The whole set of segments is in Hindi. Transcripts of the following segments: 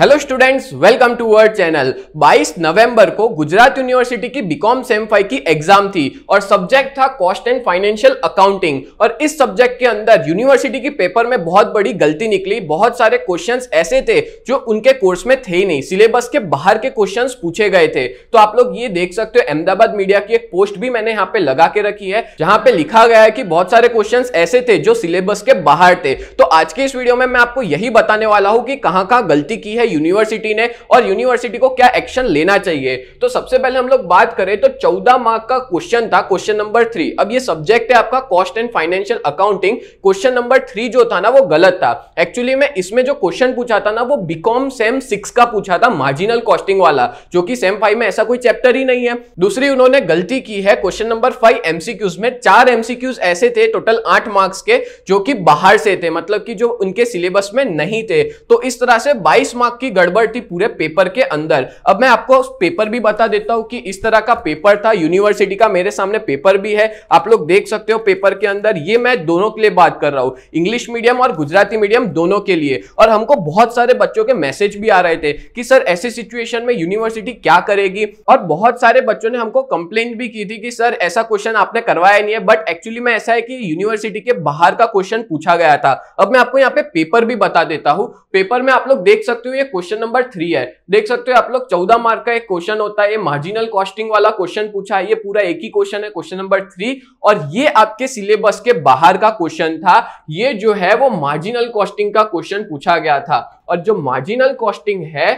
hello students welcome to word channel 22 नवंबर को गुजरात यूनिवर्सिटी की बीकॉम सेम फाइव की एग्जाम थी और सब्जेक्ट था कॉस्ट एंड फाइनेंशियल अकाउंटिंग और इस सब्जेक्ट के अंदर यूनिवर्सिटी की पेपर में बहुत बड़ी गलती निकली बहुत सारे क्वेश्चंस ऐसे थे जो उनके कोर्स में थे ही नहीं सिलेबस के बाहर के क्वेश्चन पूछे गए थे तो आप लोग ये देख सकते हो अहमदाबाद मीडिया की एक पोस्ट भी मैंने यहाँ पे लगा के रखी है जहाँ पे लिखा गया है कि बहुत सारे क्वेश्चन ऐसे थे जो सिलेबस के बाहर थे तो आज के इस वीडियो में मैं आपको यही बताने वाला हूँ कि कहाँ कहाँ गलती की है यूनिवर्सिटी ने और यूनिवर्सिटी को क्या एक्शन लेना चाहिए तो सबसे पहले हम लोग बात करें तो चौदह मार्क का क्वेश्चन था क्वेश्चन नंबर थ्री अब ये सब्जेक्ट है आपका cost and financial accounting question number three जो था ना वो गलत था एक्चुअली में इसमें जो क्वेश्चन पूछा था ना वो बीकॉम सेम सिक्स का पूछा था मार्जिनल कॉस्टिंग वाला जो कि सेम फाइव में ऐसा कोई चैप्टर ही नहीं है दूसरी उन्होंने गलती की है क्वेश्चन नंबर फाइव एमसीक्यूज में चार एमसीक्यूज ऐसे थे टोटल आठ मार्क्स के जो कि बाहर से थे मतलब कि जो उनके सिलेबस में नहीं थे तो इस तरह से 22 मार्क की गड़बड़ थी पूरे पेपर के अंदर अब मैं आपको पेपर भी बता देता हूं कि इस तरह का पेपर था यूनिवर्सिटी का मेरे सामने पेपर भी है आप लोग देख सकते हो पेपर के अंदर ये मैं दोनों के लिए बात कर रहा हूं इंग्लिश मीडियम और गुजराती मीडियम दोनों के लिए और हमको बहुत सारे बच्चों के मैसेज भी आ रहे थे कि सर ऐसे सिचुएशन में यूनिवर्सिटी क्या करेगी और बहुत सारे बच्चों ने हमको कंप्लेन भी की थी कि सर ऐसा क्वेश्चन आपने करवाया नहीं है बट एक्चुअली में ऐसा है कि यूनिवर्सिटी के बाहर का क्वेश्चन पूछा गया था अब मैं आपको यहाँ पे पेपर भी बता देता हूँ पेपर में आप लोग देख सकते हो ये क्वेश्चन नंबर थ्री है देख सकते हो आप लोग चौदह मार्क का एक क्वेश्चन होता है ये मार्जिनल कॉस्टिंग वाला क्वेश्चन पूछा है ये पूरा एक ही क्वेश्चन है क्वेश्चन नंबर थ्री और ये आपके सिलेबस के बाहर का क्वेश्चन था ये जो है वो मार्जिनल कॉस्टिंग का क्वेश्चन पूछा गया था और जो मार्जिनल कॉस्टिंग है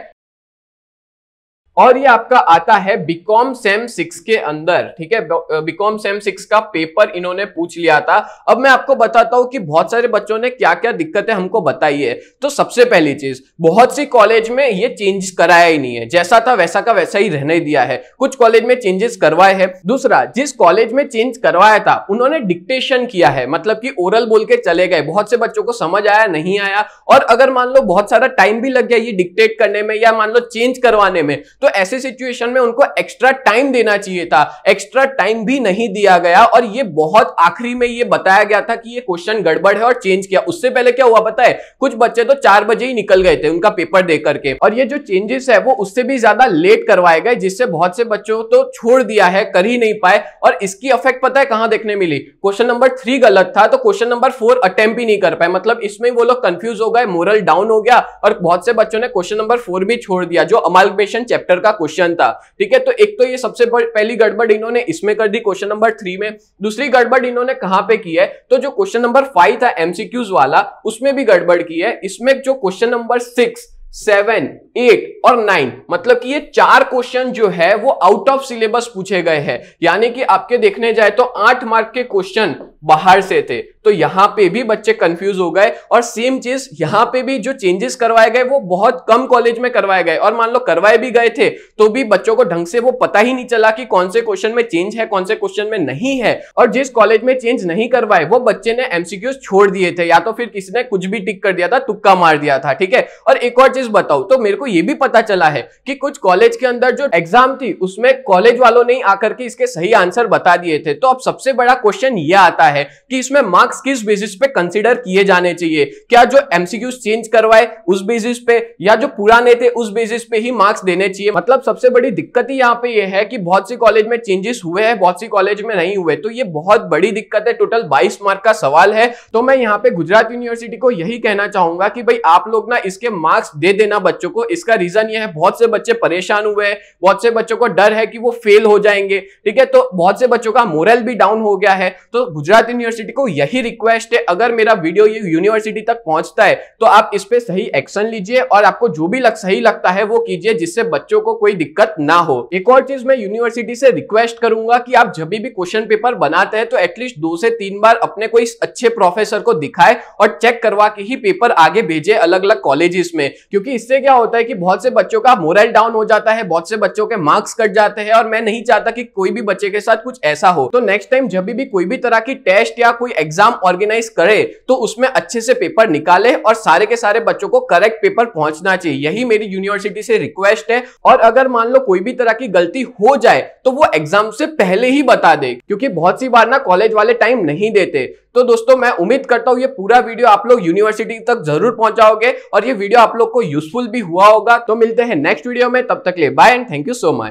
और ये आपका आता है बीकॉम सेम सिक्स के अंदर ठीक है बीकॉम सेम सिक्स का पेपर इन्होंने पूछ लिया था अब मैं आपको बताता हूं कि बहुत सारे बच्चों ने क्या क्या दिक्कतें हमको बताई है तो सबसे पहली चीज बहुत सी कॉलेज में ये चेंज कराया ही नहीं है जैसा था वैसा का वैसा ही रहने दिया है कुछ कॉलेज में चेंजेस करवाए है दूसरा जिस कॉलेज में चेंज करवाया था उन्होंने डिक्टेशन किया है मतलब की ओरल बोल के चले गए बहुत से बच्चों को समझ आया नहीं आया और अगर मान लो बहुत सारा टाइम भी लग गया ये डिक्टेट करने में या मान लो चेंज करवाने में तो ऐसे सिचुएशन में उनको एक्स्ट्रा टाइम देना चाहिए था एक्स्ट्रा टाइम भी नहीं दिया गया और ये बहुत आखिरी में ये बताया गया था कि ये क्वेश्चन गड़बड़ है और चेंज किया उससे पहले क्या हुआ पता है कुछ बच्चे तो चार बजे ही निकल गए थे उनका पेपर दे करके और ये जो चेंजेस है वो उससे भी ज्यादा लेट करवाए गए जिससे बहुत से बच्चों तो छोड़ दिया है कर ही नहीं पाए और इसकी अफेक्ट पता है कहां देखने मिली क्वेश्चन नंबर थ्री गलत था तो क्वेश्चन नंबर फोर अटेम्प ही नहीं कर पाए मतलब इसमें वो लोग कंफ्यूज हो गए मोरल डाउन हो गया और बहुत से बच्चों ने क्वेश्चन नंबर फोर भी छोड़ दिया जो अमालमेशन चैप्टर चैप्टर का क्वेश्चन था ठीक है तो एक तो ये सबसे पहली गड़बड़ इन्होंने इसमें कर दी क्वेश्चन नंबर थ्री में दूसरी गड़बड़ इन्होंने कहां पे की है तो जो क्वेश्चन नंबर फाइव था एमसीक्यूज वाला उसमें भी गड़बड़ की है इसमें जो question number six seven eight और नाइन मतलब कि ये चार क्वेश्चन जो है वो आउट ऑफ सिलेबस पूछे गए हैं यानी कि आपके देखने जाए तो आठ मार्क के क्वेश्चन बाहर से थे तो यहां पे भी बच्चे कंफ्यूज हो गए और सेम चीज यहाँ पे भी जो चेंजेस करवाए गए वो बहुत कम कॉलेज में करवाए गए और मान लो करवाए भी गए थे तो भी बच्चों को ढंग से वो पता ही नहीं चला कि कौन से क्वेश्चन में चेंज है कौन से क्वेश्चन में नहीं है और जिस कॉलेज में चेंज नहीं करवाए वो बच्चे ने एमसीक्यूज छोड़ दिए थे या तो फिर किसी ने कुछ भी टिक कर दिया था तुक्का मार दिया था ठीक है और एक और चीज बताओ तो मेरे को यह भी पता चला है कि कुछ कॉलेज के अंदर जो एग्जाम थी उसमें कॉलेज वालों ने आकर के इसके सही आंसर बता दिए थे तो अब सबसे बड़ा क्वेश्चन यह आता है कि इसमें मार्क्स किस बेसिस पे कंसिडर किए जाने चाहिए क्या जो एमसीक्यू चेंज करवाए उस बेसिस पे या जो पुराने थे उस बेसिस पे ही मार्क्स देने चाहिए मतलब सबसे बड़ी दिक्कत ही यहाँ पे ये है कि बहुत सी कॉलेज में चेंजेस हुए हैं बहुत सी कॉलेज में नहीं हुए तो ये बहुत बड़ी दिक्कत है टोटल बाईस मार्क का सवाल है तो मैं यहाँ पे गुजरात यूनिवर्सिटी को यही कहना चाहूंगा कि भाई आप लोग ना इसके मार्क्स दे देना बच्चों को इसका रीजन ये है बहुत से बच्चे परेशान हुए हैं बहुत से बच्चों को डर है कि वो फेल हो जाएंगे ठीक है तो बहुत से बच्चों का मोरल भी डाउन हो गया है तो गुजरात यूनिवर्सिटी को यही रिक्वेस्ट है अगर मेरा वीडियो ये यूनिवर्सिटी तक पहुंचता है तो आप इस पर सही एक्शन लीजिए और आपको जो भी लग सही लगता है वो कीजिए जिससे बच्चों को कोई दिक्कत ना हो एक और चीज मैं यूनिवर्सिटी से रिक्वेस्ट करूंगा कि आप जब भी क्वेश्चन पेपर बनाते हैं तो एटलीस्ट दो से तीन बार अपने कोई अच्छे प्रोफेसर को दिखाए और चेक करवा के ही पेपर आगे भेजे अलग अलग कॉलेजेस में क्योंकि इससे क्या होता है है कि बहुत से बच्चों का मोरल डाउन हो जाता है बहुत से बच्चों के मार्क्स कट जाते हैं और मैं नहीं चाहता कि कोई भी बच्चे के साथ कुछ ऐसा हो तो नेक्स्ट टाइम जब भी कोई भी तरह की टेस्ट या कोई एग्जाम ऑर्गेनाइज करे तो उसमें अच्छे से पेपर निकाले और सारे के सारे बच्चों को करेक्ट पेपर पहुंचना चाहिए यही मेरी यूनिवर्सिटी से रिक्वेस्ट है और अगर मान लो कोई भी तरह की गलती हो जाए तो वो एग्जाम से पहले ही बता दे क्योंकि बहुत सी बार ना कॉलेज वाले टाइम नहीं देते तो दोस्तों मैं उम्मीद करता हूं ये पूरा वीडियो आप लोग यूनिवर्सिटी तक जरूर पहुंचाओगे और ये वीडियो आप लोग को यूजफुल भी हुआ होगा तो मिलते हैं नेक्स्ट वीडियो में तब तक ले bye and thank you so much